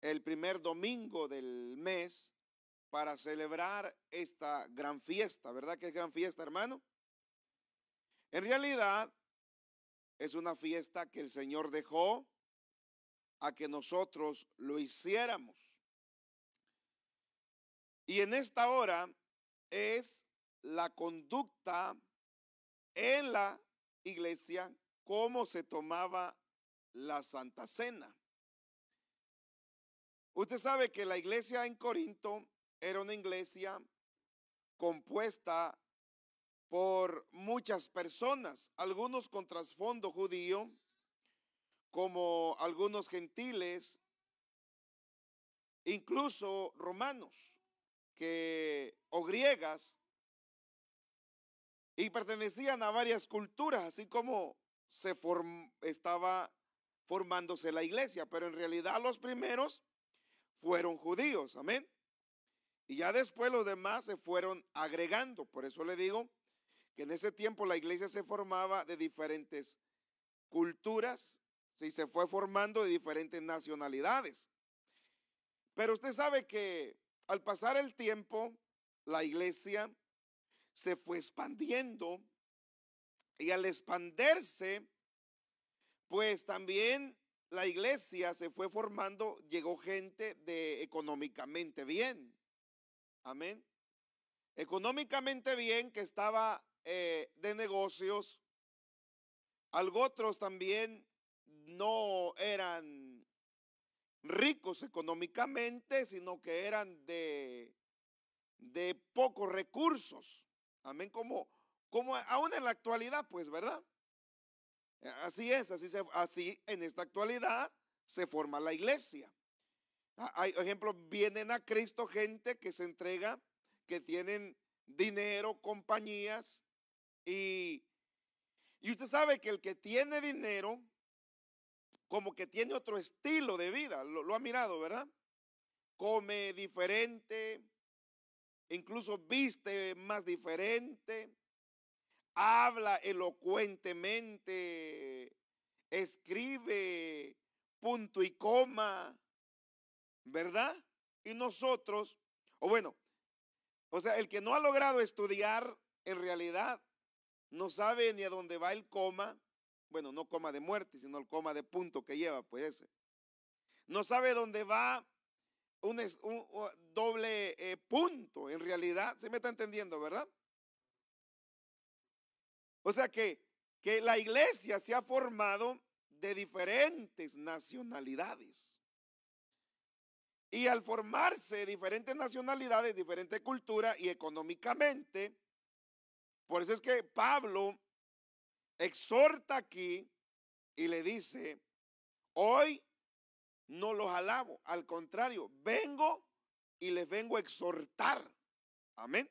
el primer domingo del mes para celebrar esta gran fiesta, ¿verdad que es gran fiesta, hermano? En realidad, es una fiesta que el Señor dejó a que nosotros lo hiciéramos. Y en esta hora es la conducta en la iglesia, cómo se tomaba la Santa Cena. Usted sabe que la iglesia en Corinto era una iglesia compuesta por muchas personas, algunos con trasfondo judío, como algunos gentiles, incluso romanos que, o griegas, y pertenecían a varias culturas, así como se estaba formándose la iglesia, pero en realidad los primeros fueron judíos, amén. Y ya después los demás se fueron agregando. Por eso le digo que en ese tiempo la iglesia se formaba de diferentes culturas si se fue formando de diferentes nacionalidades. Pero usted sabe que al pasar el tiempo, la iglesia se fue expandiendo y al expandirse, pues también la iglesia se fue formando, llegó gente de económicamente bien. Amén. Económicamente bien que estaba eh, de negocios. otros también no eran ricos económicamente, sino que eran de, de pocos recursos. Amén. Como, como aún en la actualidad, pues, ¿verdad? Así es, así, se, así en esta actualidad se forma la iglesia. Ah, hay ejemplos, vienen a Cristo gente que se entrega, que tienen dinero, compañías, y, y usted sabe que el que tiene dinero, como que tiene otro estilo de vida, lo, lo ha mirado, ¿verdad? Come diferente, incluso viste más diferente, habla elocuentemente, escribe punto y coma, ¿verdad? Y nosotros, o bueno, o sea, el que no ha logrado estudiar en realidad no sabe ni a dónde va el coma, bueno, no coma de muerte, sino el coma de punto que lleva, pues ese. No sabe dónde va un, doble eh, punto, en realidad, se me está entendiendo, ¿verdad? O sea que, la iglesia se ha formado de diferentes nacionalidades. Y al formarse diferentes nacionalidades, diferentes culturas y económicamente, por eso es que Pablo exhorta aquí y le dice, hoy no los alabo, al contrario, vengo y les vengo a exhortar. Amén.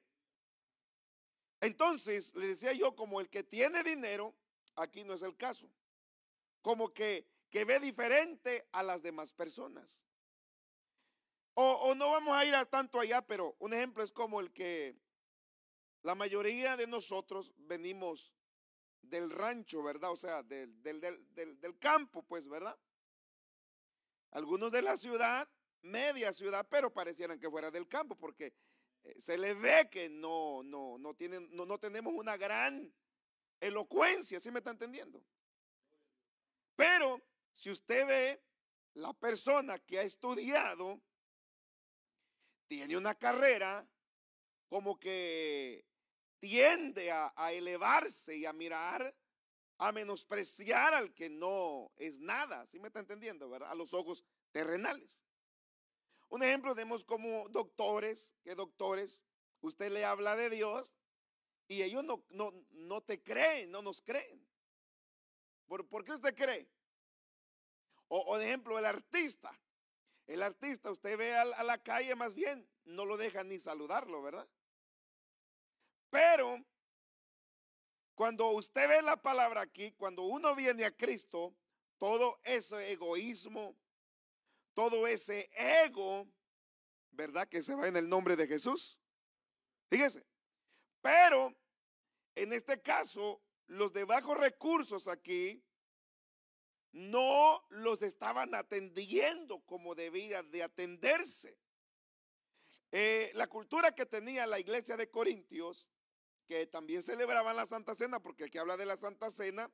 Entonces, le decía yo, como el que tiene dinero, aquí no es el caso. Como que, que ve diferente a las demás personas. O, o no vamos a ir a tanto allá, pero un ejemplo es como el que la mayoría de nosotros venimos del rancho, ¿verdad? O sea, del, del campo, pues, ¿verdad? Algunos de la ciudad, media ciudad, pero parecieran que fuera del campo, porque eh, se le ve que no, no, no, no, tenemos una gran elocuencia, si me está entendiendo? Pero si usted ve la persona que ha estudiado, tiene una carrera, como que tiende a, elevarse y a mirar, a menospreciar al que no es nada, ¿sí me está entendiendo? ¿verdad? A los ojos terrenales. Un ejemplo tenemos como doctores, que doctores, usted le habla de Dios y ellos no, no, te creen, no nos creen. ¿Por, ¿por qué usted cree? O, o, de ejemplo, el artista. El artista, usted ve a, la calle más bien, no lo deja ni saludarlo, ¿verdad? Pero cuando usted ve la palabra aquí, cuando uno viene a Cristo, todo ese egoísmo, todo ese ego, ¿verdad? Que se va en el nombre de Jesús. Fíjese. Pero en este caso, los de bajos recursos aquí no los estaban atendiendo como debía de atenderse. Eh, la cultura que tenía la iglesia de Corintios, que también celebraban la Santa Cena, porque aquí habla de la Santa Cena,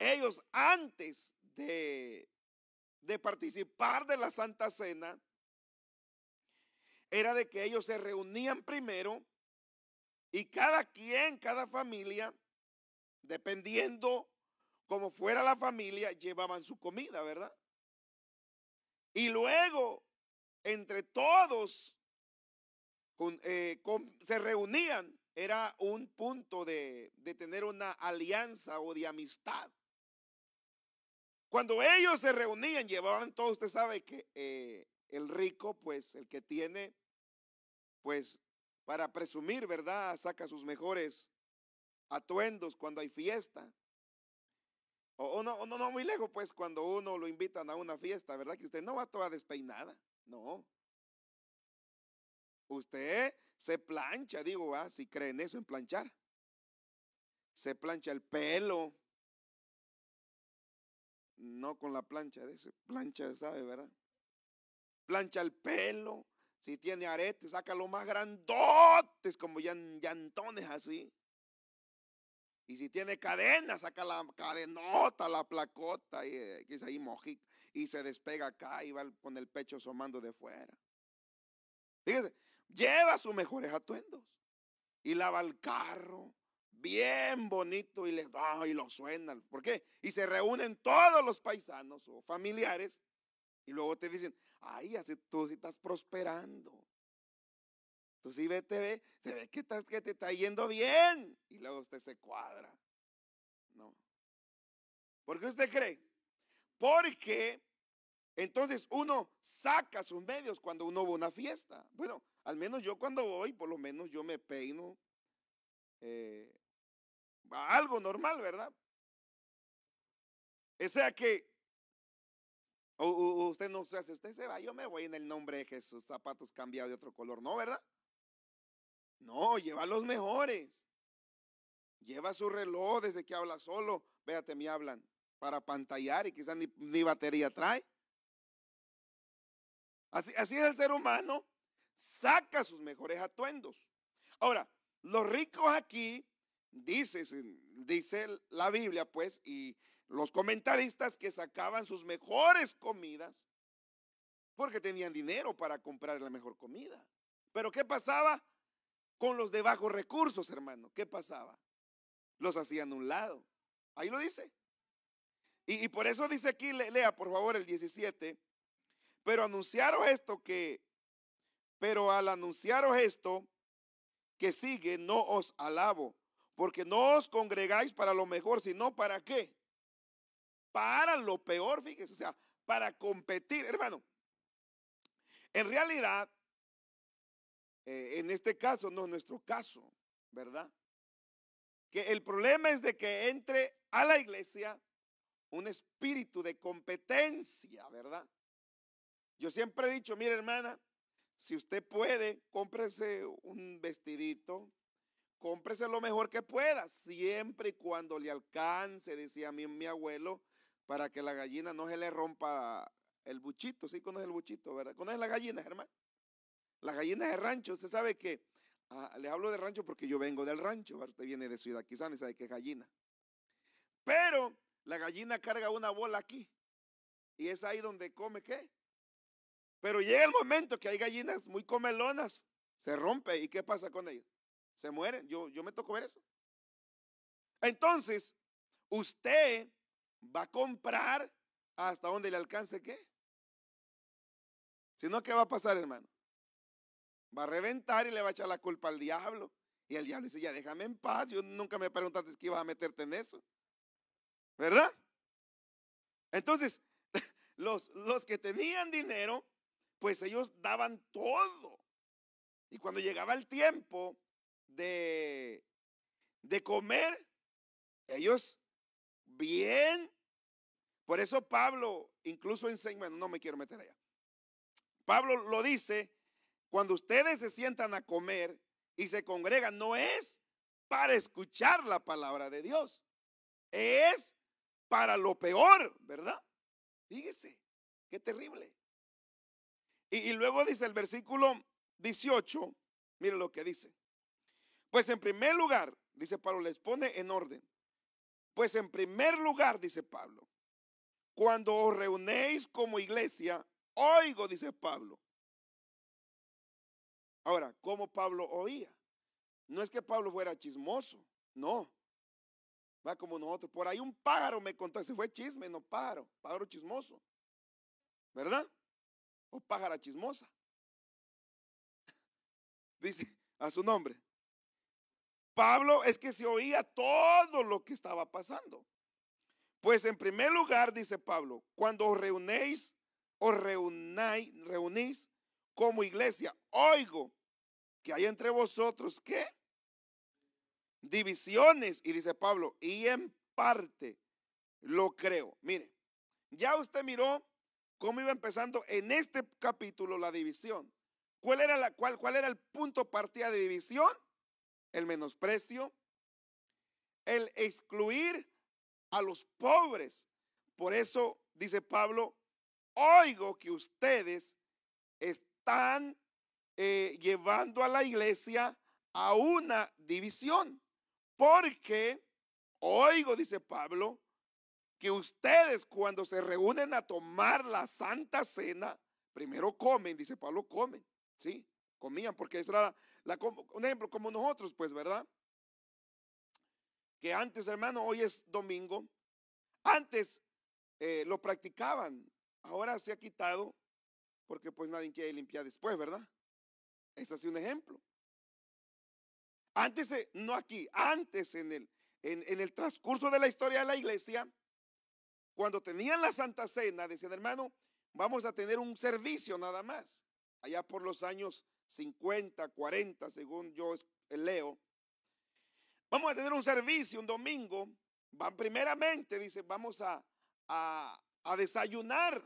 ellos antes de de participar de la Santa Cena era de que ellos se reunían primero y cada quien, cada familia, dependiendo como fuera la familia, llevaban su comida, ¿verdad? Y luego, entre todos, eh, se reunían. Era un punto de tener una alianza o de amistad. Cuando ellos se reunían, llevaban todo, usted sabe que eh, el rico, pues el que tiene, pues para presumir, ¿verdad? Saca sus mejores atuendos cuando hay fiesta. O, no, no, no muy lejos, pues cuando uno lo invitan a una fiesta, ¿verdad? Que usted no va toda despeinada, no. Usted se plancha, digo, ¿ah? si creen eso en planchar. Se plancha el pelo, no con la plancha de ese, plancha, ¿sabe, verdad? Plancha el pelo. Si tiene aretes, saca los más grandotes, como llantones así. Y si tiene cadena, saca la cadenota, la placota, y, eh, es ahí mojica. Y se despega acá y va con el pecho somando de fuera. Fíjese, lleva sus mejores atuendos. Y lava el carro bien bonito y les ah, y lo suenan. ¿Por qué? Y se reúnen todos los paisanos o familiares y luego te dicen, ay, así tú sí estás prosperando. Tú sí vete, ve, se ve que, estás, que te está yendo bien. Y luego usted se cuadra. No. ¿Por qué usted cree? Porque entonces uno saca sus medios cuando uno va a una fiesta. Bueno, al menos yo cuando voy, por lo menos yo me peino, eh, algo normal, ¿verdad? O sea que o, usted no se hace, usted se va, yo me voy en el nombre de Jesús, zapatos cambiados de otro color, ¿no, verdad? No, lleva los mejores. Lleva su reloj desde que habla solo, véate, me hablan, para pantallar y quizás ni, batería trae. Así, así es el ser humano, saca sus mejores atuendos. Ahora, los ricos aquí Dice, dice la Biblia, pues, y los comentaristas que sacaban sus mejores comidas porque tenían dinero para comprar la mejor comida. Pero ¿qué pasaba con los de bajos recursos, hermano? ¿Qué pasaba? Los hacían a un lado. Ahí lo dice. Y, por eso dice aquí, lea por favor el 17, pero anunciaron esto que, pero al anunciaros esto que sigue, no os alabo, porque no os congregáis para lo mejor, sino para qué? Para lo peor, fíjese, o sea, para competir. Hermano, en realidad, eh, en este caso, no es nuestro caso, ¿verdad? Que el problema es de que entre a la iglesia un espíritu de competencia, ¿verdad? Yo siempre he dicho, mire hermana, si usted puede, cómprese un vestidito, cómprese lo mejor que pueda, siempre y cuando le alcance, decía mi, mi abuelo, para que la gallina no se le rompa el buchito, ¿sí? Conoce el buchito, ¿verdad? Conoce la gallina, hermano. Las gallinas de rancho, usted sabe que, ah, le hablo de rancho porque yo vengo del rancho, usted viene de Ciudad Quizá, sabe que es gallina. Pero la gallina carga una bola aquí y es ahí donde come, ¿qué? Pero llega el momento que hay gallinas muy comelonas, se rompe y ¿qué pasa con ellas? se mueren. Yo, yo me toco ver eso. Entonces, usted va a comprar hasta donde le alcance qué. Si no, ¿qué va a pasar, hermano? Va a reventar y le va a echar la culpa al diablo. Y el diablo dice, ya déjame en paz, yo nunca me preguntaste que ibas a meterte en eso. ¿Verdad? Entonces, los, los que tenían dinero, pues ellos daban todo. Y cuando llegaba el tiempo de, comer, ellos bien. Por eso Pablo, incluso enseña, no me quiero meter allá. Pablo lo dice, cuando ustedes se sientan a comer y se congregan, no es para escuchar la palabra de Dios, es para lo peor, ¿verdad? Fíjese, qué terrible. Y, y luego dice el versículo 18, mire lo que dice. Pues en primer lugar, dice Pablo, les pone en orden. Pues en primer lugar, dice Pablo, cuando os reunéis como iglesia, oigo, dice Pablo. Ahora, ¿cómo Pablo oía? No es que Pablo fuera chismoso, no. Va como nosotros. Por ahí un pájaro me contó, se fue chisme, no pájaro, pájaro chismoso. ¿Verdad? O pájara chismosa. Dice a su nombre. Pablo es que se oía todo lo que estaba pasando. Pues en primer lugar, dice Pablo, cuando os reunéis, os reunís como iglesia, oigo que hay entre vosotros qué? Divisiones. Y dice Pablo, y en parte lo creo. Mire, ya usted miró cómo iba empezando en este capítulo la división. ¿Cuál era, la, cuál era el punto partida de división? el menosprecio, el excluir a los pobres. Por eso dice Pablo, oigo que ustedes están eh, llevando a la iglesia a una división, porque oigo, dice Pablo, que ustedes cuando se reúnen a tomar la santa cena, primero comen, dice Pablo, comen, ¿sí? Comían porque esa era un ejemplo, como nosotros, pues, ¿verdad? Que antes, hermano, hoy es domingo. Antes eh, lo practicaban, ahora se ha quitado porque pues nadie quiere limpiar después, ¿verdad? Ese ha un ejemplo. Antes, eh, no aquí, antes en el, en, en el transcurso de la historia de la iglesia, cuando tenían la Santa Cena, decían, hermano, vamos a tener un servicio nada más, allá por los años 50, 40, según yo leo. Vamos a tener un servicio un domingo. Van primeramente, dice, vamos a, a, desayunar.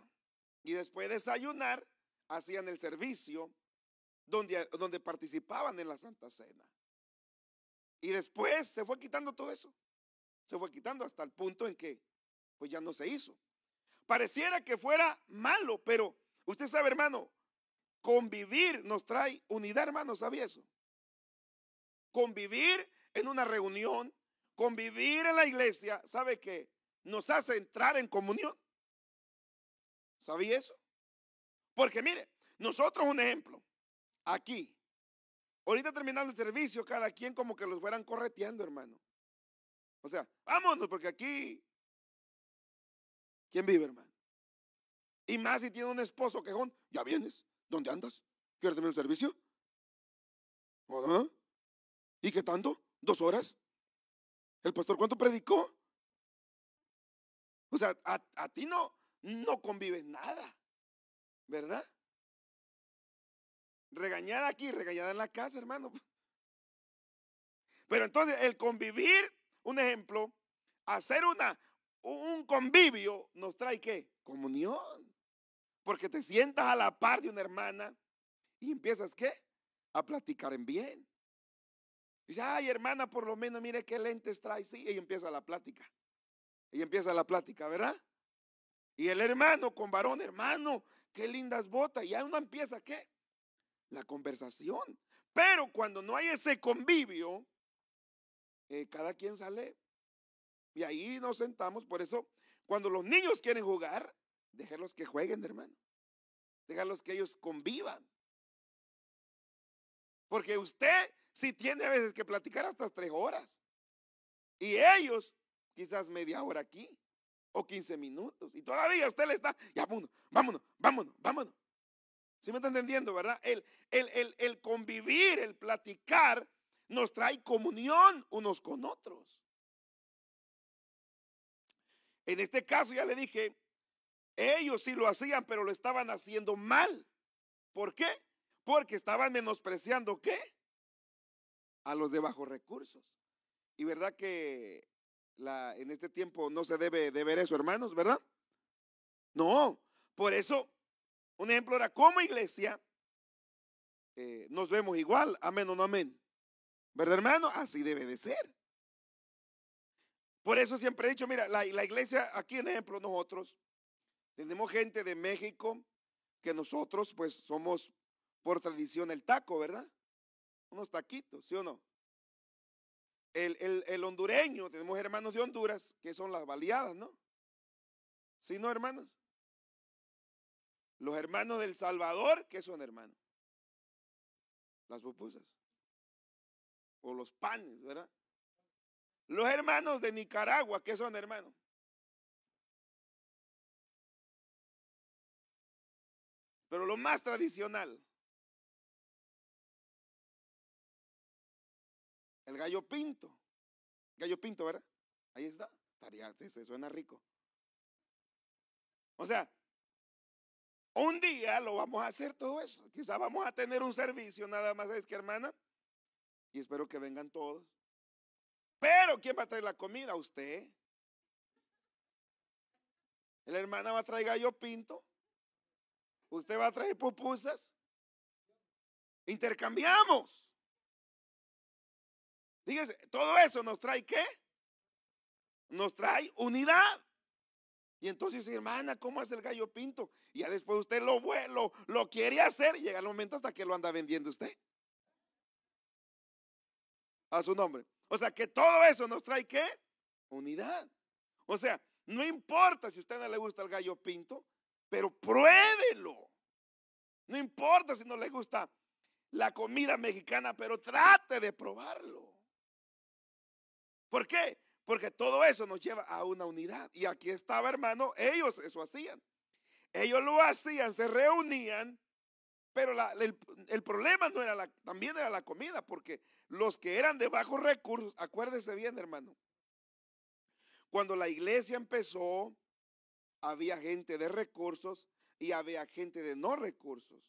Y después de desayunar, hacían el servicio donde, donde participaban en la Santa Cena. Y después se fue quitando todo eso. Se fue quitando hasta el punto en que pues ya no se hizo. Pareciera que fuera malo, pero usted sabe, hermano, Convivir nos trae unidad, hermano, ¿sabía eso? Convivir en una reunión, convivir en la iglesia, ¿sabe qué? Nos hace entrar en comunión. ¿Sabía eso? Porque mire, nosotros un ejemplo, aquí, ahorita terminando el servicio, cada quien como que los fueran correteando, hermano. O sea, vámonos, porque aquí, ¿quién vive, hermano? Y más si tiene un esposo quejón, ya vienes. ¿Dónde andas? ¿Quieres tener el servicio? ¿Ah? ¿Y qué tanto? ¿Dos horas? ¿El pastor cuánto predicó? O sea, a, ti no, no convive nada, ¿verdad? Regañada aquí, regañada en la casa, hermano. Pero entonces el convivir, un ejemplo, hacer una, un convivio nos trae qué? Comunión. Porque te sientas a la par de una hermana y empiezas, ¿qué? A platicar en bien. Dice, ay hermana, por lo menos mire qué lentes trae. Sí, y empieza la plática. Y empieza la plática, ¿verdad? Y el hermano con varón, hermano, qué lindas botas. Y ahí uno empieza, ¿qué? La conversación. Pero cuando no hay ese convivio, eh, cada quien sale. Y ahí nos sentamos. Por eso, cuando los niños quieren jugar, Déjalos que jueguen, hermano. Déjalos que ellos convivan. Porque usted si tiene a veces que platicar hasta tres horas. Y ellos quizás media hora aquí o quince minutos. Y todavía usted le está, ya vámonos, vámonos, vámonos, vámonos. Si me está entendiendo, verdad? el, el convivir, el platicar, nos trae comunión unos con otros. En este caso ya le dije, ellos sí lo hacían, pero lo estaban haciendo mal. ¿Por qué? Porque estaban menospreciando qué? A los de bajos recursos. Y verdad que en este tiempo no se debe de ver eso, hermanos, ¿verdad? No. Por eso, un ejemplo era como iglesia, eh, nos vemos igual, amén o no amén. ¿Verdad, hermano? Así debe de ser. Por eso siempre he dicho, mira, la, la iglesia, aquí en ejemplo, nosotros tenemos gente de México que nosotros pues somos por tradición el taco, ¿verdad? Unos taquitos, ¿sí o no? El, el, hondureño, tenemos hermanos de Honduras que son las baleadas, ¿no? ¿Sí, no, hermanos? Los hermanos del Salvador, ¿qué son, hermanos? Las pupusas. O los panes, ¿verdad? Los hermanos de Nicaragua, ¿qué son, hermanos? Pero lo más tradicional, el gallo pinto. Gallo pinto, ¿verdad? Ahí está. Tariate, se suena rico. O sea, un día lo vamos a hacer todo eso. Quizá vamos a tener un servicio nada más, es que hermana? Y espero que vengan todos. Pero ¿quién va a traer la comida? Usted. La hermana va a traer gallo pinto usted va a traer pupusas. Intercambiamos. Dígase, todo eso nos trae qué? Nos trae unidad. Y entonces, hermana, ¿cómo hace el gallo pinto? Y ya después usted lo, lo quiere hacer y llega el momento hasta que lo anda vendiendo usted. A su nombre. O sea, que todo eso nos trae qué? Unidad. O sea, no importa si a usted no le gusta el gallo pinto, pero pruébelo. No importa si no le gusta la comida mexicana, pero trate de probarlo. ¿Por qué? Porque todo eso nos lleva a una unidad. Y aquí estaba, hermano, ellos eso hacían. Ellos lo hacían, se reunían, pero el, problema no era la, también era la comida, porque los que eran de bajos recursos, acuérdese bien, hermano, cuando la iglesia empezó, había gente de recursos y había gente de no recursos.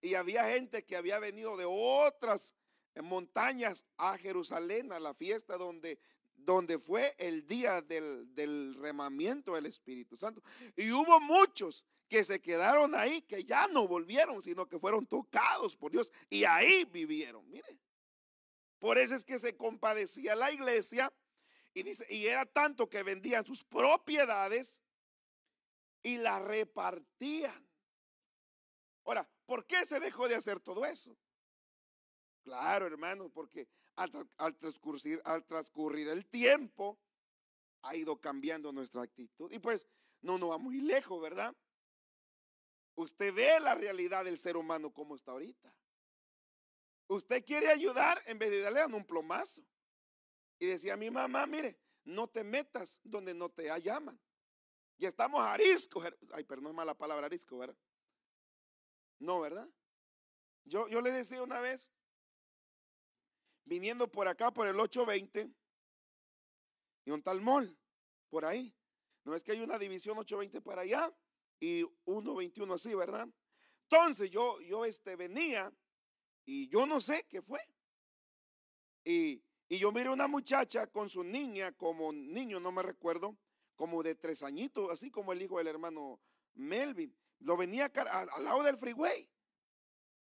Y había gente que había venido de otras eh, montañas a Jerusalén a la fiesta donde, donde fue el día del, del remamiento del Espíritu Santo. Y hubo muchos que se quedaron ahí, que ya no volvieron, sino que fueron tocados por Dios y ahí vivieron. Mire, por eso es que se compadecía la iglesia y dice, y era tanto que vendían sus propiedades y la repartían. Ahora, ¿por qué se dejó de hacer todo eso? Claro, hermano, porque al, transcurrir, al transcurrir el tiempo ha ido cambiando nuestra actitud. Y pues no nos va muy lejos, ¿verdad? Usted ve la realidad del ser humano como está ahorita. Usted quiere ayudar en vez de darle un plomazo. Y decía mi mamá, mire, no te metas donde no te llaman. Y estamos arisco, Ay, pero no es mala palabra arisco, ¿verdad? No, ¿verdad? Yo, yo le decía una vez, viniendo por acá, por el 820, y un tal mol por ahí. No es que hay una división 820 para allá y 121 así, ¿verdad? Entonces yo, yo este, venía y yo no sé qué fue. Y, y yo miré una muchacha con su niña, como niño, no me recuerdo, como de tres añitos, así como el hijo del hermano Melvin. Lo venía al lado del freeway.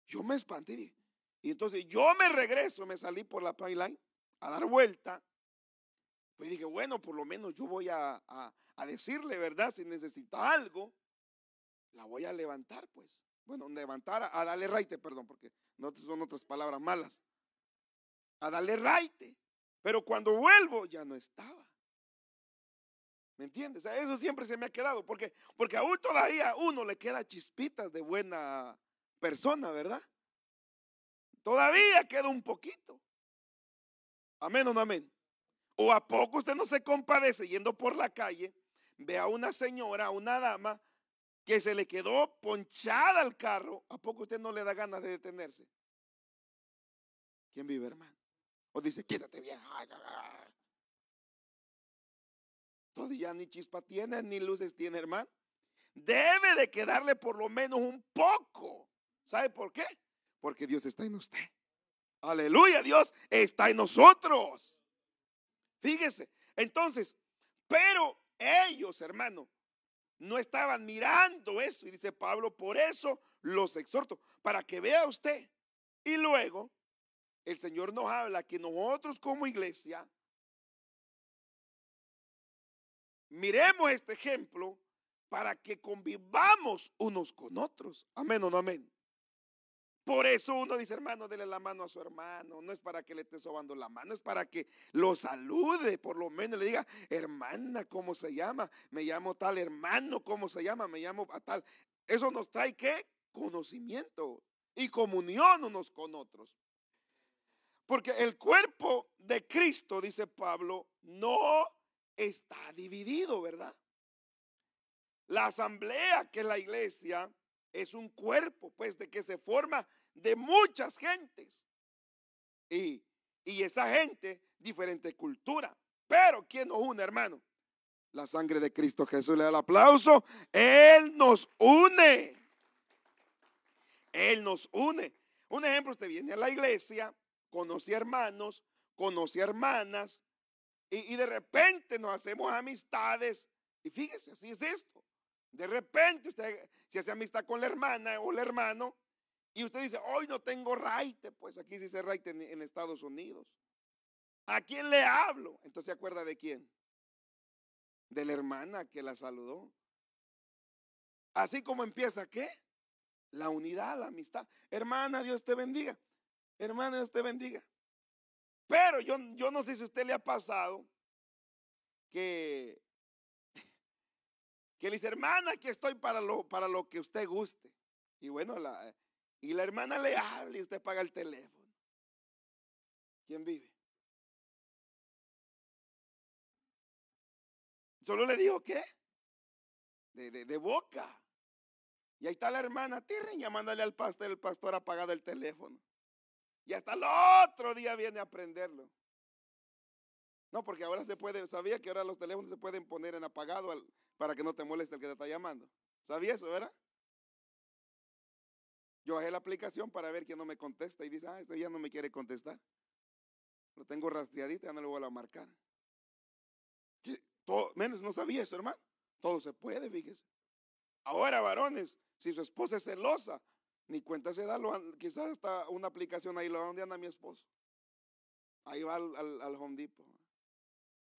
Yo me espanté. Y entonces yo me regreso, me salí por la pipeline a dar vuelta. y pues dije, bueno, por lo menos yo voy a, decirle, ¿verdad? Si necesita algo, la voy a levantar, pues. Bueno, levantar, a, darle raite, perdón, porque no son otras palabras malas. A darle raite. Pero cuando vuelvo, ya no estaba. ¿Me entiendes? eso siempre se me ha quedado, porque, porque aún todavía uno le queda chispitas de buena persona, ¿verdad? Todavía queda un poquito. Amén o no amén. O a poco usted no se compadece yendo por la calle, ve a una señora, a una dama que se le quedó ponchada al carro, ¿a poco usted no le da ganas de detenerse? ¿Quién vive, hermano? O dice, quítate vieja, ya ni chispa tiene, ni luces tiene, hermano. Debe de quedarle por lo menos un poco. ¿Sabe por qué? Porque Dios está en usted. Aleluya, Dios está en nosotros. Fíjese. Entonces, pero ellos, hermano, no estaban mirando eso. Y dice Pablo, por eso los exhorto, para que vea usted. Y luego, el Señor nos habla que nosotros como iglesia miremos este ejemplo para que convivamos unos con otros. Amén o no amén. Por eso uno dice, hermano, dele la mano a su hermano. No es para que le esté sobando la mano, es para que lo salude, por lo menos le diga, hermana, ¿cómo se llama? Me llamo tal hermano, ¿cómo se llama? Me llamo a tal. Eso nos trae qué? Conocimiento y comunión unos con otros. Porque el cuerpo de Cristo, dice Pablo, no está dividido, ¿verdad? La asamblea, que es la iglesia, es un cuerpo, pues, de que se forma de muchas gentes. Y, esa gente, diferente cultura. Pero, ¿quién nos une, hermano? La sangre de Cristo Jesús le da el aplauso. Él nos une. Él nos une. Un ejemplo, usted viene a la iglesia, conoce hermanos, conoce hermanas, y, de repente nos hacemos amistades. Y fíjese, así es esto. De repente usted se hace amistad con la hermana o el hermano y usted dice, hoy no tengo raite, pues aquí se dice raite en, en, Estados Unidos. ¿A quién le hablo? Entonces se acuerda de quién. De la hermana que la saludó. Así como empieza, ¿qué? La unidad, la amistad. Hermana, Dios te bendiga. Hermana, Dios te bendiga. Pero yo, yo no sé si a usted le ha pasado que, que le dice, hermana, que estoy para lo, para lo que usted guste. Y bueno, la, eh, y la hermana le habla y usted paga el teléfono. ¿Quién vive? Solo le digo qué? De, de, boca. Y ahí está la hermana Tirren llamándole al pastor, el pastor ha apagado el teléfono. Y hasta el otro día viene a aprenderlo. No, porque ahora se puede, sabía que ahora los teléfonos se pueden poner en apagado para que no te moleste el que te está llamando. ¿Sabía eso, verdad? Yo bajé la aplicación para ver quién no me contesta y dice, ah, esto ya no me quiere contestar. Lo tengo rastreadito, ya no lo vuelvo a marcar. menos no sabía eso, hermano. Todo se puede, fíjese. Ahora, varones, si su esposa es celosa, ni cuenta se da, lo, quizás está una aplicación ahí, ¿dónde anda mi esposo? Ahí va al, al, al Home Depot.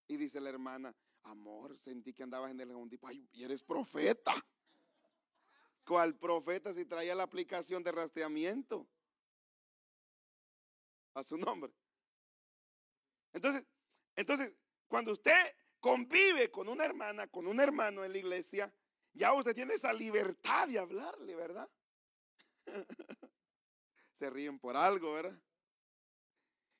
Y dice la hermana, amor, sentí que andabas en el Home Ay, y eres profeta. ¿Cuál profeta si traía la aplicación de rastreamiento? A su nombre. Entonces, entonces, cuando usted convive con una hermana, con un hermano en la iglesia, ya usted tiene esa libertad de hablarle, ¿verdad? Se ríen por algo, ¿verdad?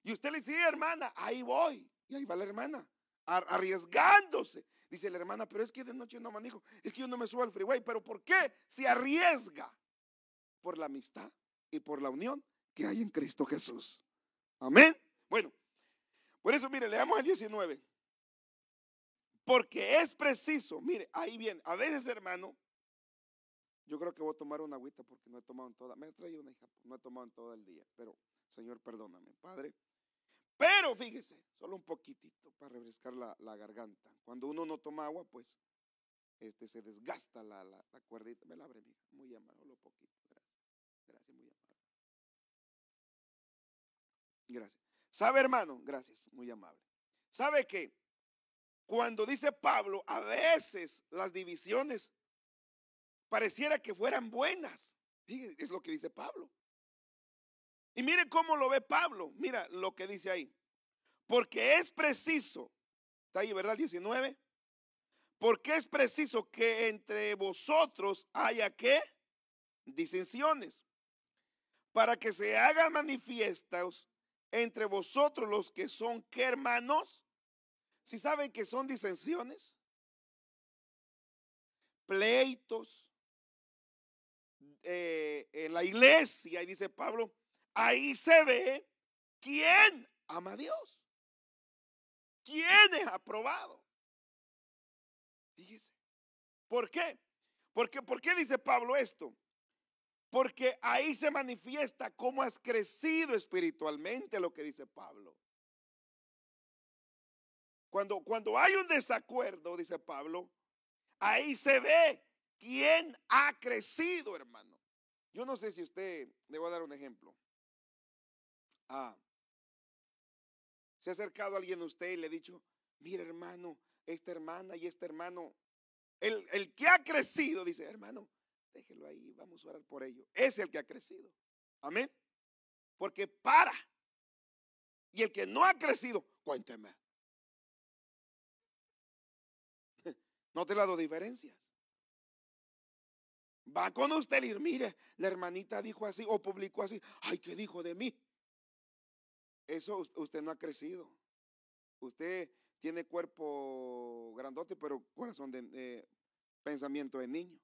Y usted le dice, hermana, ahí voy. Y ahí va la hermana, arriesgándose. Dice la hermana, pero es que de noche no manejo, es que yo no me subo al freeway. ¿Pero por qué se arriesga? Por la amistad y por la unión que hay en Cristo Jesús. Amén. Bueno, por eso, mire, leamos al 19. Porque es preciso, mire, ahí viene. A veces, hermano, yo creo que voy a tomar una agüita porque no he tomado en toda. Me he traído una hija, no he tomado en todo el día. Pero, Señor, perdóname, Padre. Pero fíjese, solo un poquitito para refrescar la, garganta. Cuando uno no toma agua, pues este, se desgasta la, la, cuerdita. Me la abre, Muy amable, solo poquito. Gracias. Gracias, muy amable. Gracias. ¿Sabe, hermano? Gracias, muy amable. ¿Sabe qué? Cuando dice Pablo, a veces las divisiones pareciera que fueran buenas. Es lo que dice Pablo. Y miren cómo lo ve Pablo. Mira lo que dice ahí. Porque es preciso, está ahí, ¿verdad? 19. Porque es preciso que entre vosotros haya qué? Disensiones. Para que se hagan manifiestos entre vosotros los que son hermanos. Si saben que son disensiones, pleitos, eh, en la iglesia, y dice Pablo, ahí se ve quién ama a Dios. ¿Quién es aprobado? Fíjese. ¿Por qué? Porque, ¿Por qué dice Pablo esto? Porque ahí se manifiesta cómo has crecido espiritualmente, lo que dice Pablo. Cuando, cuando hay un desacuerdo, dice Pablo, ahí se ve ¿Quién ha crecido, hermano? Yo no sé si usted, le voy a dar un ejemplo. Ah. se ha acercado alguien a usted y le ha dicho, mira hermano, esta hermana y este hermano, el, el que ha crecido, dice, hermano, déjelo ahí, vamos a orar por ello. Es el que ha crecido. Amén. Porque para. Y el que no ha crecido, cuénteme. No te la doy diferencias. Va con usted y mire, la hermanita dijo así o publicó así. Ay, ¿qué dijo de mí? Eso usted no ha crecido. Usted tiene cuerpo grandote, pero corazón de eh, pensamiento de niño.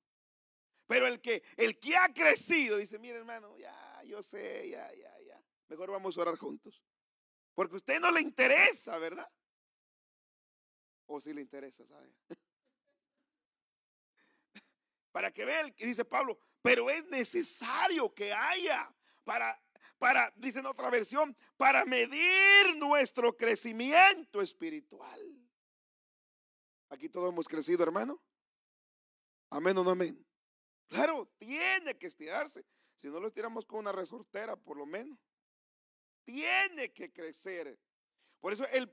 Pero el que, el que ha crecido dice, mire hermano, ya, yo sé, ya, ya, ya. Mejor vamos a orar juntos. Porque a usted no le interesa, ¿verdad? O si le interesa, ¿sabe? Para que vean, dice Pablo, pero es necesario que haya para, para, dice otra versión, para medir nuestro crecimiento espiritual. Aquí todos hemos crecido, hermano. Amén o no amén. Claro, tiene que estirarse. Si no lo estiramos con una resortera, por lo menos. Tiene que crecer. Por eso el,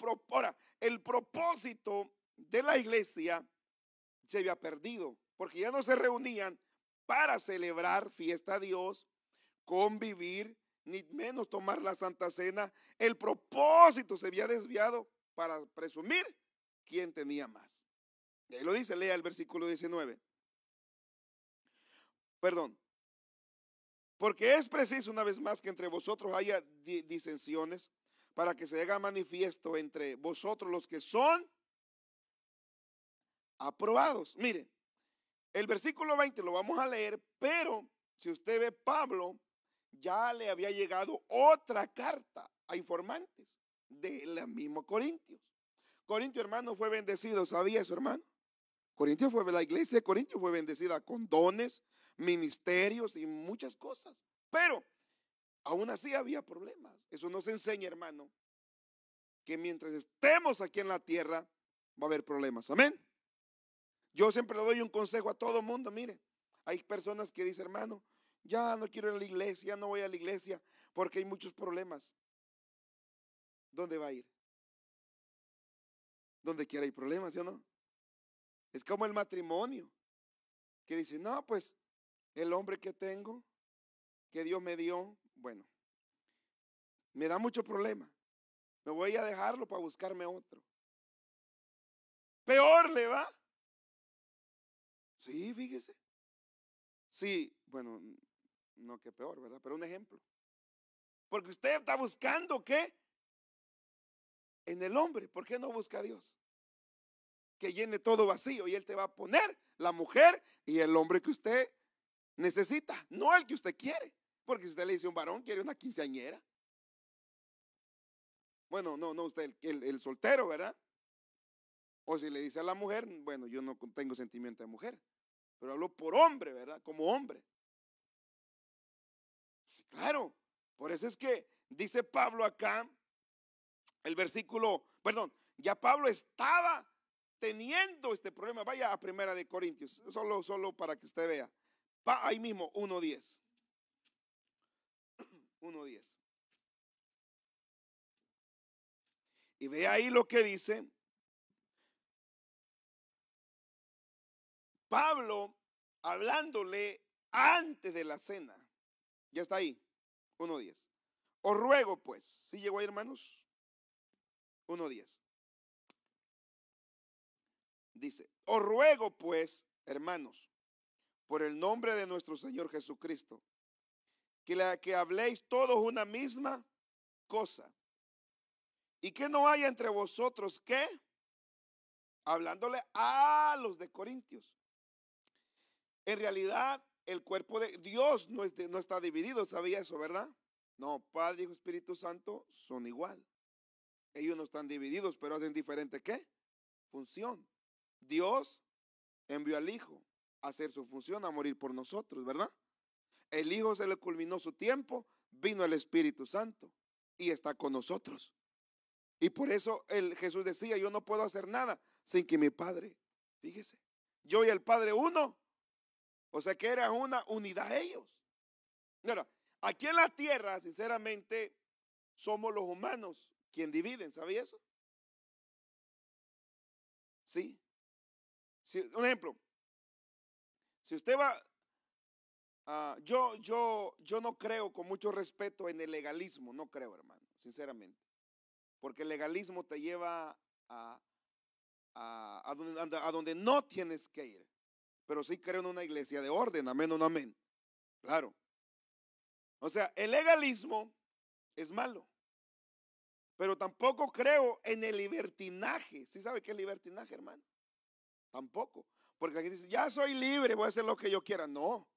el propósito de la iglesia se había perdido porque ya no se reunían para celebrar fiesta a Dios, convivir, ni menos tomar la Santa Cena. El propósito se había desviado para presumir quién tenía más. Y ahí lo dice, lea el versículo 19. Perdón. Porque es preciso una vez más que entre vosotros haya disensiones para que se haga manifiesto entre vosotros los que son aprobados. Miren, el versículo 20 lo vamos a leer, pero si usted ve Pablo, ya le había llegado otra carta a informantes de la misma Corintios. Corintio, hermano, fue bendecido, ¿sabía eso, hermano? Corintio fue la iglesia de Corintio fue bendecida con dones, ministerios y muchas cosas. Pero aún así había problemas. Eso nos enseña, hermano, que mientras estemos aquí en la tierra va a haber problemas. Amén. Yo siempre le doy un consejo a todo el mundo, mire, hay personas que dicen, hermano, ya no quiero ir a la iglesia, no voy a la iglesia, porque hay muchos problemas. ¿Dónde va a ir? Donde quiera hay problemas, ¿sí o no? Es como el matrimonio, que dice, no, pues el hombre que tengo, que Dios me dio, bueno, me da mucho problema. Me voy a dejarlo para buscarme otro. Peor le va Sí, fíjese. Sí, bueno, no que peor, ¿verdad? Pero un ejemplo. Porque usted está buscando qué? En el hombre. ¿Por qué no busca a Dios? Que llene todo vacío y Él te va a poner la mujer y el hombre que usted necesita, no el que usted quiere. Porque si usted le dice a un varón, quiere una quinceañera. Bueno, no, no, usted, el, el soltero, ¿verdad? O si le dice a la mujer, bueno, yo no tengo sentimiento de mujer. Pero habló por hombre, ¿verdad? Como hombre. claro. Por eso es que dice Pablo acá, el versículo, perdón, ya Pablo estaba teniendo este problema. Vaya a Primera de Corintios, solo, solo para que usted vea. Va ahí mismo, 1.10. 1.10. Y ve ahí lo que dice Pablo hablándole antes de la cena. Ya está ahí, 1.10. Os ruego pues, si ¿sí llegó ahí hermanos, 1.10. Dice, os ruego pues, hermanos, por el nombre de nuestro Señor Jesucristo, que, la, que habléis todos una misma cosa. Y que no haya entre vosotros que, hablándole a los de Corintios, en realidad, el cuerpo de Dios no, no está dividido, ¿sabía eso, verdad? No, Padre, Hijo, Espíritu Santo son igual. Ellos no están divididos, pero hacen diferente qué? Función. Dios envió al Hijo a hacer su función, a morir por nosotros, ¿verdad? El Hijo se le culminó su tiempo, vino el Espíritu Santo y está con nosotros. Y por eso el, Jesús decía, yo no puedo hacer nada sin que mi Padre, fíjese, yo y el Padre uno o sea que eran una unidad ellos. Mira, aquí en la tierra, sinceramente, somos los humanos quien dividen, ¿sabía eso? Sí. Un ejemplo. Si usted va, ah, yo, yo, yo no creo con mucho respeto en el legalismo, no creo, hermano, sinceramente. Porque el legalismo te lleva a, a donde no tienes que ir pero sí creo en una iglesia de orden, amén o no amén. Claro. O sea, el legalismo es malo, pero tampoco creo en el libertinaje. ¿Sí sabe qué es libertinaje, hermano? Tampoco. Porque aquí dice, ya soy libre, voy a hacer lo que yo quiera. No,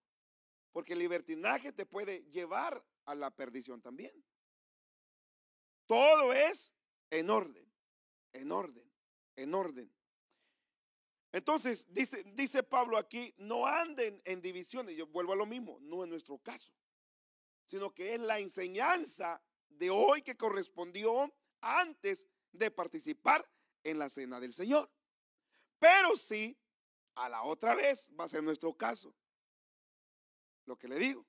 porque el libertinaje te puede llevar a la perdición también. Todo es en orden, en orden, en orden. Entonces, dice, dice Pablo aquí, no anden en divisiones. Yo vuelvo a lo mismo, no es nuestro caso, sino que es la enseñanza de hoy que correspondió antes de participar en la cena del Señor. Pero sí, a la otra vez va a ser nuestro caso. Lo que le digo,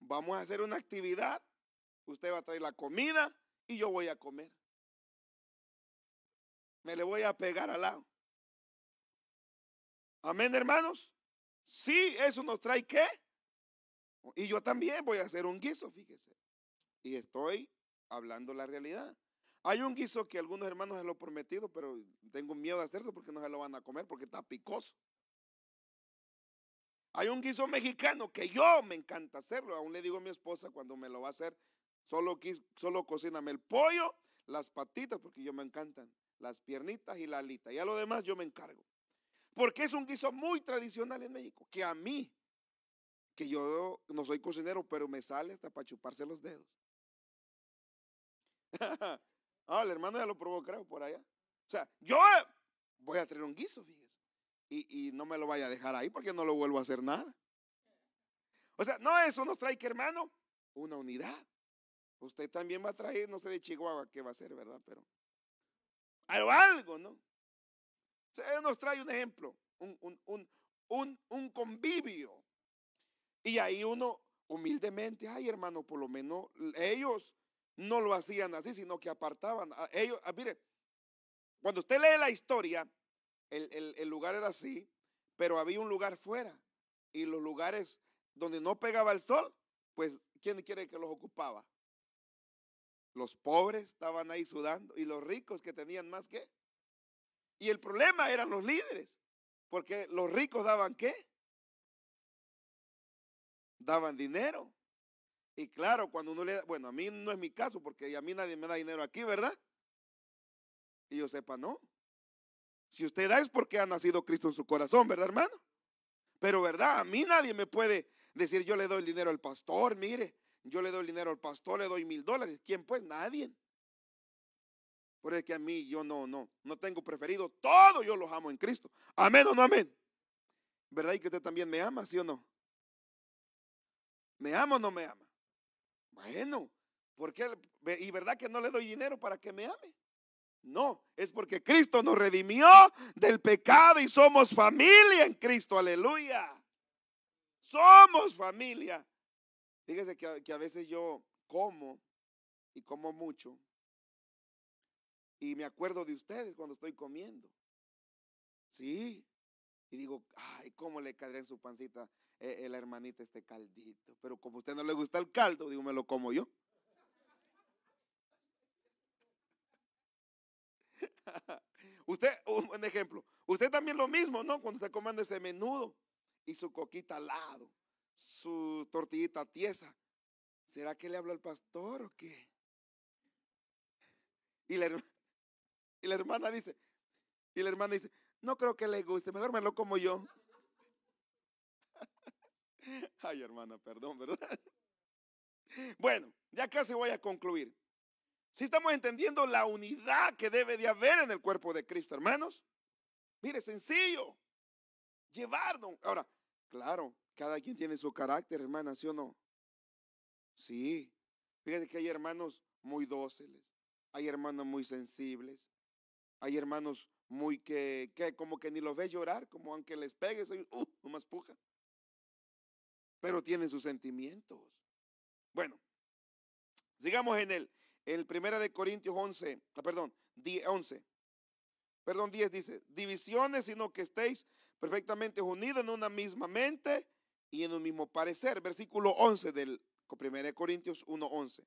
vamos a hacer una actividad, usted va a traer la comida y yo voy a comer. Me le voy a pegar al lado. Amén, hermanos. Sí, eso nos trae qué. Y yo también voy a hacer un guiso, fíjese. Y estoy hablando la realidad. Hay un guiso que algunos hermanos se lo han prometido, pero tengo miedo de hacerlo porque no se lo van a comer porque está picoso. Hay un guiso mexicano que yo me encanta hacerlo. Aún le digo a mi esposa cuando me lo va a hacer, solo, solo cocíname el pollo, las patitas, porque yo me encantan, las piernitas y la alita. y a lo demás yo me encargo. Porque es un guiso muy tradicional en México, que a mí, que yo no soy cocinero, pero me sale hasta para chuparse los dedos. ah, el hermano ya lo probó, creo, por allá. O sea, yo eh, voy a traer un guiso, fíjese. Y, no me lo vaya a dejar ahí porque no lo vuelvo a hacer nada. O sea, no, eso nos trae que, hermano, una unidad. Usted también va a traer, no sé de Chihuahua qué va a hacer, ¿verdad? Pero algo, ¿no? Él nos trae un ejemplo, un, un, un, convivio. Y ahí uno humildemente, ay hermano, por lo menos ellos no lo hacían así, sino que apartaban. A ellos, ah, mire, cuando usted lee la historia, el, el, el, lugar era así, pero había un lugar fuera. Y los lugares donde no pegaba el sol, pues, ¿quién quiere que los ocupaba? Los pobres estaban ahí sudando y los ricos que tenían más que y el problema eran los líderes, porque los ricos daban qué? Daban dinero. Y claro, cuando uno le da, bueno, a mí no es mi caso, porque a mí nadie me da dinero aquí, ¿verdad? Y yo sepa, no. Si usted da es porque ha nacido Cristo en su corazón, ¿verdad, hermano? Pero, ¿verdad? A mí nadie me puede decir, yo le doy el dinero al pastor, mire, yo le doy el dinero al pastor, le doy mil dólares. ¿Quién pues? Nadie. Por eso que a mí yo no, no, no tengo preferido. Todo yo los amo en Cristo. Amén o no amén. ¿Verdad? Y que usted también me ama, ¿sí o no? ¿Me ama o no me ama? Bueno, ¿por ¿Y verdad que no le doy dinero para que me ame? No, es porque Cristo nos redimió del pecado y somos familia en Cristo, aleluya. Somos familia. Fíjese que a veces yo como y como mucho y me acuerdo de ustedes cuando estoy comiendo. Sí. Y digo, ay, cómo le caería en su pancita el eh, eh, hermanito hermanita este caldito. Pero como a usted no le gusta el caldo, digo, me lo como yo. usted, un buen ejemplo. Usted también lo mismo, ¿no? Cuando está comiendo ese menudo y su coquita al lado, su tortillita tiesa. ¿Será que le habla el pastor o qué? Y la hermana, y la hermana dice, y la hermana dice, no creo que le guste, mejor me lo como yo. Ay, hermana, perdón, ¿verdad? Bueno, ya casi voy a concluir. Si estamos entendiendo la unidad que debe de haber en el cuerpo de Cristo, hermanos, mire, sencillo. Llevarnos. Ahora, claro, cada quien tiene su carácter, hermana, ¿sí o no? Sí. Fíjate que hay hermanos muy dóciles, hay hermanos muy sensibles, hay hermanos muy que, que como que ni los ve llorar, como aunque les pegue, no uh, más puja. Pero tienen sus sentimientos. Bueno, sigamos en el, el primera de Corintios 11, ah, perdón, 11. Perdón, 10 dice, divisiones, sino que estéis perfectamente unidos en una misma mente y en un mismo parecer. Versículo 11 del 1 Corintios 1, 11.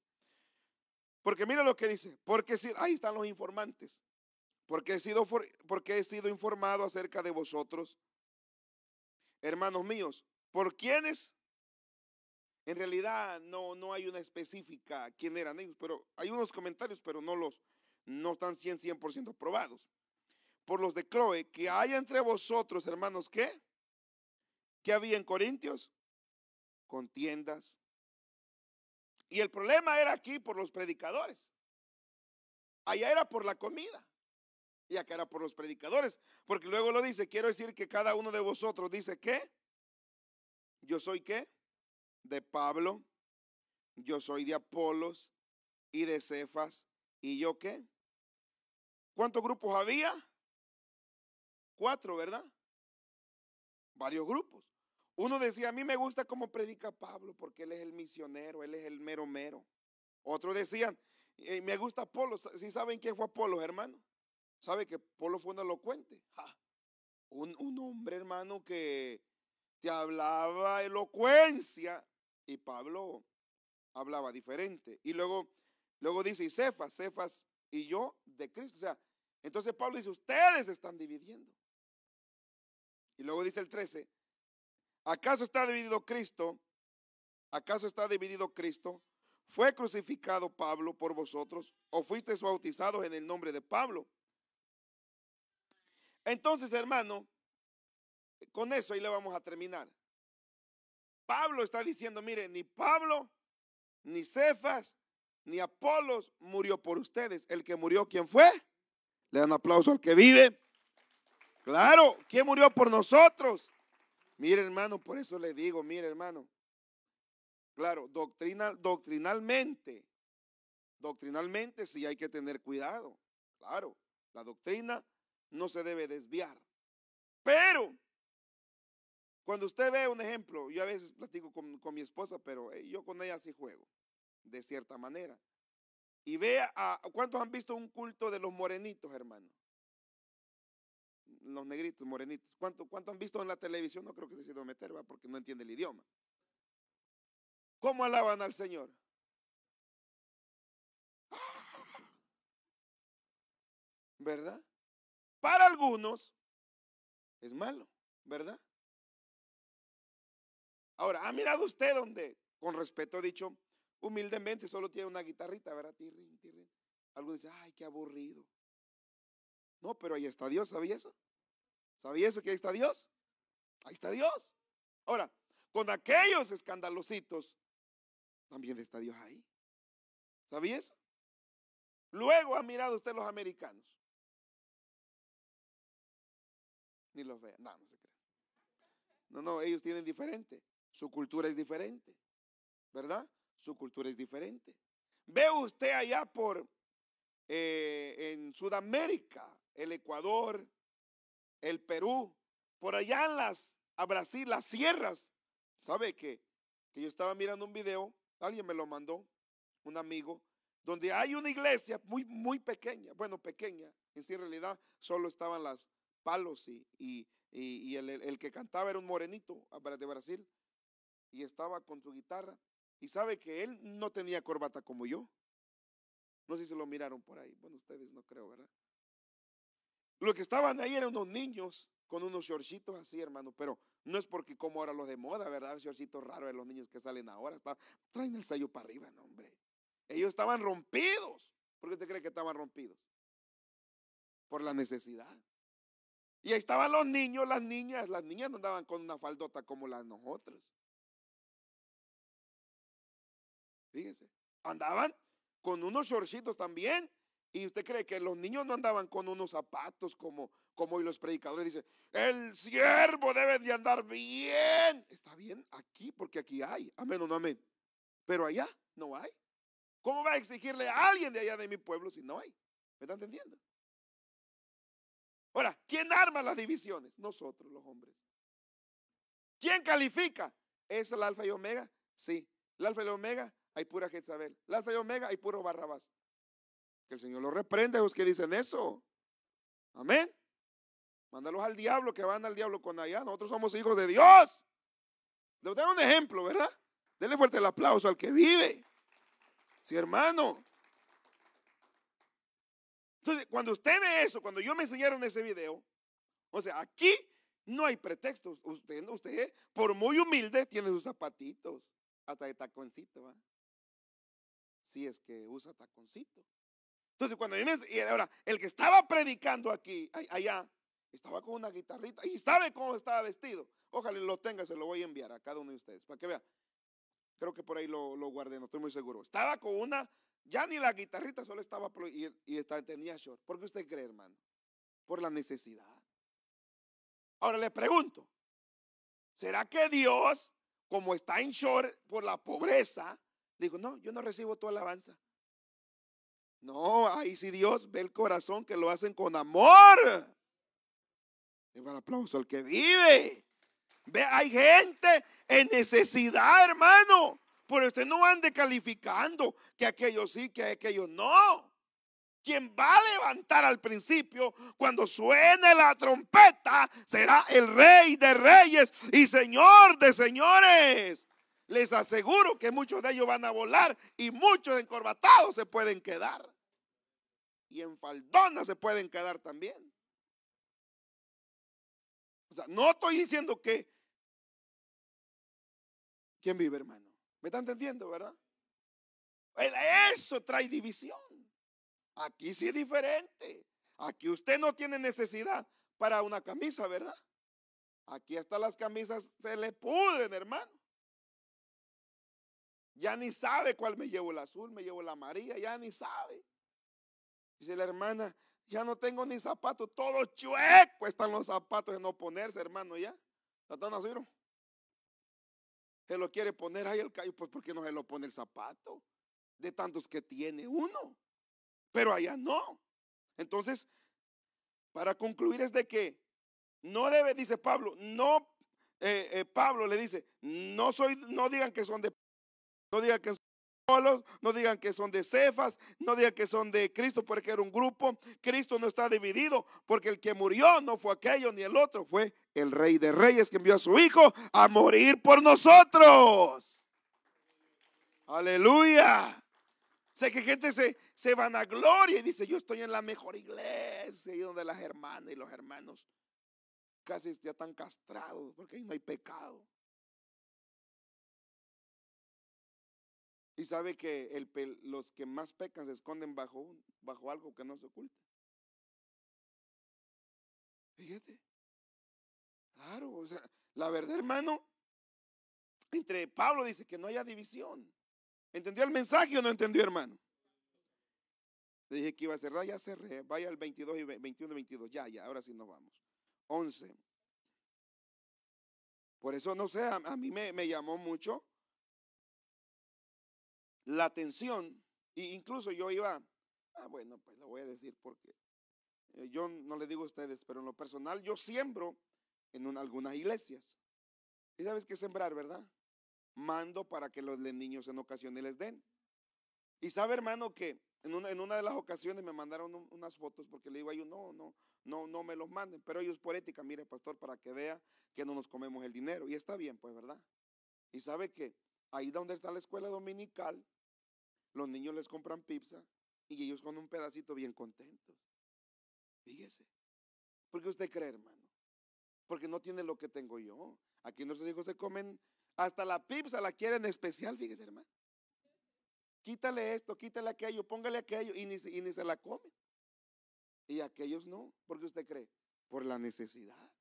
Porque mira lo que dice, porque si, ahí están los informantes porque he sido, porque he sido informado acerca de vosotros, hermanos míos, por quienes en realidad no, no hay una específica quién eran ellos, pero hay unos comentarios, pero no los no están 100%, 100 probados. Por los de Chloe, que haya entre vosotros, hermanos, ¿qué? ¿Qué había en Corintios? Contiendas. Y el problema era aquí por los predicadores. Allá era por la comida. Y acá era por los predicadores, porque luego lo dice, quiero decir que cada uno de vosotros dice que yo soy qué? De Pablo, yo soy de Apolos y de Cefas, y yo qué? ¿Cuántos grupos había? Cuatro, ¿verdad? Varios grupos. Uno decía, a mí me gusta cómo predica Pablo, porque él es el misionero, él es el mero mero. Otros decían, eh, me gusta Apolos. Si saben quién fue Apolo, hermano? ¿Sabe que Pablo fue un elocuente? Un, hombre, hermano, que te hablaba elocuencia y Pablo hablaba diferente. Y luego, luego dice, y Cefas, Cefas y yo de Cristo. O sea, entonces Pablo dice, ustedes están dividiendo. Y luego dice el 13, ¿acaso está dividido Cristo? ¿Acaso está dividido Cristo? ¿Fue crucificado Pablo por vosotros? ¿O fuisteis bautizados en el nombre de Pablo? Entonces, hermano, con eso ahí le vamos a terminar. Pablo está diciendo, mire, ni Pablo, ni Cefas, ni Apolos murió por ustedes. El que murió, ¿quién fue? Le dan aplauso al que vive. Claro, ¿quién murió por nosotros? Mire, hermano, por eso le digo, mire, hermano. Claro, doctrinal, doctrinalmente, doctrinalmente sí hay que tener cuidado. Claro, la doctrina no se debe desviar. Pero cuando usted ve un ejemplo, yo a veces platico con, mi esposa, pero eh, yo con ella sí juego, de cierta manera. Y vea, a, ¿cuántos han visto un culto de los morenitos, hermano? Los negritos, morenitos. ¿Cuántos han visto en la televisión? No creo que se sido meter, va, porque no entiende el idioma. ¿Cómo alaban al Señor? ¿Verdad? para algunos es malo, ¿verdad? Ahora, ¿ha mirado usted donde, con respeto he dicho, humildemente solo tiene una guitarrita, ¿verdad? Tirrin, ay, qué aburrido. No, pero ahí está Dios, ¿sabía eso? ¿Sabía eso que ahí está Dios? Ahí está Dios. Ahora, con aquellos escandalositos, también está Dios ahí. ¿Sabía eso? Luego ha mirado usted los americanos. ni los vea. No, no No, no, ellos tienen diferente. Su cultura es diferente. ¿Verdad? Su cultura es diferente. Ve usted allá por eh, en Sudamérica, el Ecuador, el Perú, por allá en las, a Brasil, las sierras. ¿Sabe qué? Que yo estaba mirando un video, alguien me lo mandó, un amigo, donde hay una iglesia muy, muy pequeña, bueno, pequeña, en sí en realidad solo estaban las, palos y, el, que cantaba era un morenito ah, de Brasil y estaba con su guitarra y sabe que él no tenía corbata como yo. No sé si se lo miraron por ahí. Bueno, ustedes no creo, ¿verdad? Lo que estaban ahí eran unos niños con unos shortcitos así, hermano, pero no es porque como ahora los de moda, ¿verdad? Shortcitos raros de los niños que salen ahora, traen el sello para arriba, no, hombre. Ellos estaban rompidos. ¿Por qué usted cree que estaban rompidos? Por la necesidad. Y ahí estaban los niños, las niñas. Las niñas no andaban con una faldota como las nosotras. Fíjense. Andaban con unos shortcitos también. Y usted cree que los niños no andaban con unos zapatos como, como hoy los predicadores dicen, el siervo debe de andar bien. Está bien aquí porque aquí hay, amén o no amén. Pero allá no hay. ¿Cómo va a exigirle a alguien de allá de mi pueblo si no hay? ¿Me está entendiendo? Ahora, ¿quién arma las divisiones? Nosotros, los hombres. ¿Quién califica? ¿Es el alfa y omega? Sí. El alfa y omega hay pura Jezabel. El alfa y omega hay puro Barrabás. Que el Señor los reprende. a los que dicen eso. Amén. Mándalos al diablo, que van al diablo con allá. Nosotros somos hijos de Dios. Les doy un ejemplo, ¿verdad? Denle fuerte el aplauso al que vive. Sí, hermano. Entonces, cuando usted ve eso, cuando yo me enseñaron ese video, o sea, aquí no hay pretextos. Usted, usted, por muy humilde, tiene sus zapatitos, hasta de taconcito, ¿va? Si es que usa taconcito. Entonces, cuando yo me y ahora, el que estaba predicando aquí, allá, estaba con una guitarrita y sabe cómo estaba vestido. Ojalá lo tenga, se lo voy a enviar a cada uno de ustedes, para que vea. Creo que por ahí lo guardé, no estoy muy seguro. Estaba con una ya ni la guitarrita solo estaba y, tenía short. ¿Por qué usted cree, hermano? Por la necesidad. Ahora le pregunto, ¿será que Dios, como está en short por la pobreza, dijo, no, yo no recibo tu alabanza? No, ahí sí Dios ve el corazón que lo hacen con amor. Lleva el aplauso al que vive. Ve, hay gente en necesidad, hermano. Pero usted no ande calificando que aquello sí, que aquello no. Quien va a levantar al principio cuando suene la trompeta será el rey de reyes y señor de señores. Les aseguro que muchos de ellos van a volar y muchos encorbatados se pueden quedar. Y en faldona se pueden quedar también. O sea, no estoy diciendo que... ¿Quién vive, hermano? está entendiendo, verdad? Eso trae división. Aquí sí es diferente. Aquí usted no tiene necesidad para una camisa, ¿verdad? Aquí hasta las camisas se le pudren, hermano. Ya ni sabe cuál me llevo el azul, me llevo la amarilla, ya ni sabe. Dice la hermana, ya no tengo ni zapatos, todo chueco están los zapatos de no ponerse, hermano, ya. ¿Están se lo quiere poner ahí el callo, pues porque no se lo pone el zapato? De tantos que tiene uno. Pero allá no. Entonces, para concluir es de que no debe, dice Pablo, no, eh, eh, Pablo le dice, no soy, no digan que son de, no digan que no digan que son de Cefas, no digan que son de Cristo porque era un grupo. Cristo no está dividido porque el que murió no fue aquello ni el otro, fue el rey de reyes que envió a su hijo a morir por nosotros. Aleluya. Sé que gente se, se van a gloria y dice, yo estoy en la mejor iglesia y donde las hermanas y los hermanos casi ya están castrados porque ahí no hay pecado. Y sabe que los que más pecan se esconden bajo, bajo algo que no se oculta. Fíjate. Claro, o sea, la verdad, hermano, entre Pablo dice que no haya división. ¿Entendió el mensaje o no entendió, hermano? Le dije que iba a cerrar, ya cerré. Vaya al 22 y 21 y 22. Ya, ya, ahora sí nos vamos. 11. Por eso, no sé, a, mí me, me, llamó mucho la atención, e incluso yo iba, ah, bueno, pues lo voy a decir porque eh, yo no le digo a ustedes, pero en lo personal yo siembro en algunas iglesias. ¿Y sabes qué sembrar, verdad? Mando para que los niños en ocasiones les den. Y sabe, hermano, que en una, de las ocasiones me mandaron unas fotos porque le digo a ellos, no, no, no, no me los manden. Pero ellos por ética, mire, pastor, para que vea que no nos comemos el dinero. Y está bien, pues, ¿verdad? Y sabe que ahí donde está la escuela dominical, los niños les compran pizza y ellos con un pedacito bien contentos. Fíjese. ¿Por qué usted cree, hermano? Porque no tiene lo que tengo yo. Aquí nuestros hijos se comen hasta la pizza, la quieren especial, fíjese, hermano. Quítale esto, quítale aquello, póngale aquello y ni, y ni se la comen. Y aquellos no, porque usted cree, por la necesidad.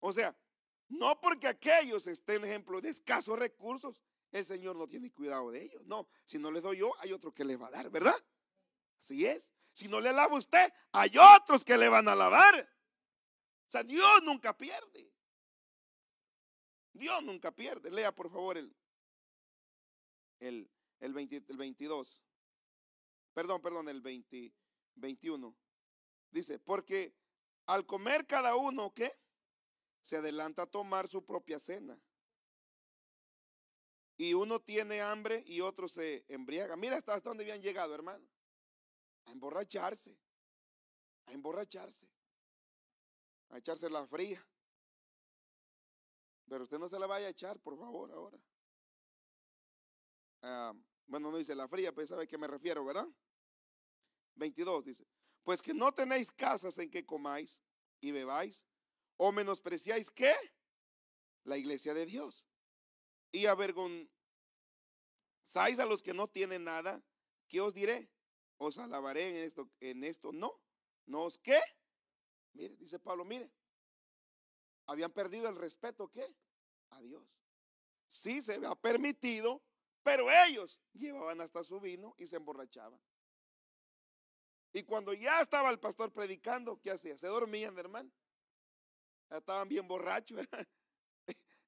O sea, no porque aquellos estén, ejemplo, de escasos recursos, el Señor no tiene cuidado de ellos. No, si no les doy yo, hay otro que les va a dar, ¿verdad? Así es. Si no le lava usted, hay otros que le van a lavar. O sea, Dios nunca pierde. Dios nunca pierde. Lea por favor el, el, el, 22. Perdón, perdón, el 21. Dice, porque al comer cada uno, ¿qué? Se adelanta a tomar su propia cena. Y uno tiene hambre y otro se embriaga. Mira hasta dónde habían llegado, hermano. A emborracharse. A emborracharse. A echarse la fría. Pero usted no se la vaya a echar, por favor, ahora. Ah, bueno, no dice la fría, pero pues, sabe a qué me refiero, ¿verdad? 22 dice, pues que no tenéis casas en que comáis y bebáis, o menospreciáis qué? La iglesia de Dios y avergonzáis a los que no tienen nada, ¿qué os diré? Os alabaré en esto, en esto no, no os qué. Mire, dice Pablo, mire, habían perdido el respeto, ¿qué? A Dios. Sí se había permitido, pero ellos llevaban hasta su vino y se emborrachaban. Y cuando ya estaba el pastor predicando, ¿qué hacía? Se dormían, hermano. Ya estaban bien borrachos.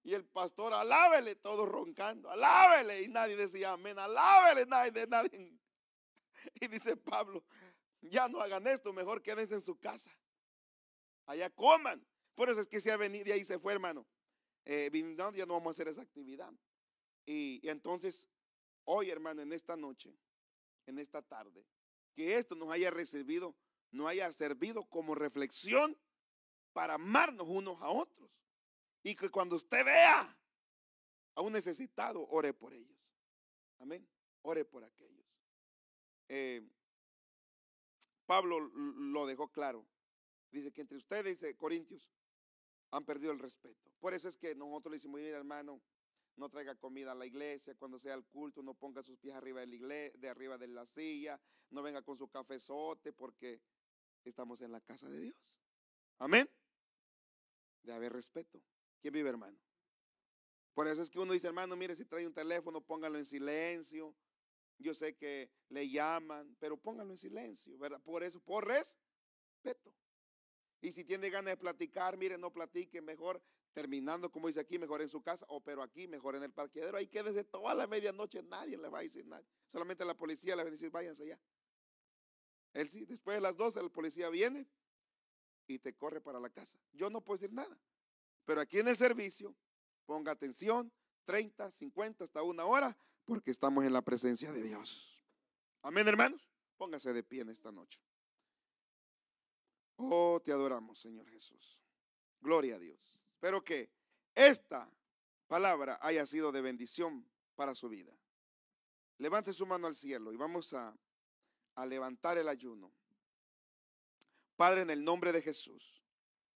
Y el pastor, alábele, todo roncando, alábele. Y nadie decía amén, alábele, nadie, de nadie. Y dice Pablo, ya no hagan esto, mejor quédense en su casa. Allá coman. Por eso es que se ha venido y ahí se fue, hermano. Eh, ya no vamos a hacer esa actividad. Y, entonces, hoy, hermano, en esta noche, en esta tarde, que esto nos haya recibido, nos haya servido como reflexión para amarnos unos a otros y que cuando usted vea a un necesitado, ore por ellos. Amén. Ore por aquellos. Eh, Pablo lo dejó claro. Dice que entre ustedes, dice Corintios, han perdido el respeto. Por eso es que nosotros le decimos, mira hermano, no traiga comida a la iglesia, cuando sea el culto, no ponga sus pies arriba de la, de, arriba de la silla, no venga con su cafezote, porque estamos en la casa de Dios. Amén. De haber respeto. ¿Quién vive, hermano? Por eso es que uno dice, hermano, mire, si trae un teléfono, póngalo en silencio. Yo sé que le llaman, pero póngalo en silencio, ¿verdad? Por eso, por respeto. Y si tiene ganas de platicar, mire, no platique, mejor terminando, como dice aquí, mejor en su casa, o pero aquí, mejor en el parqueadero. Ahí quédese toda la medianoche, nadie le va a decir nada. Solamente la policía le va a decir, váyanse allá. Él sí, después de las 12, la policía viene y te corre para la casa. Yo no puedo decir nada. Pero aquí en el servicio, ponga atención, 30, 50, hasta una hora, porque estamos en la presencia de Dios. Amén, hermanos. Póngase de pie en esta noche. Oh, te adoramos, Señor Jesús. Gloria a Dios. Espero que esta palabra haya sido de bendición para su vida. Levante su mano al cielo y vamos a, a levantar el ayuno. Padre, en el nombre de Jesús.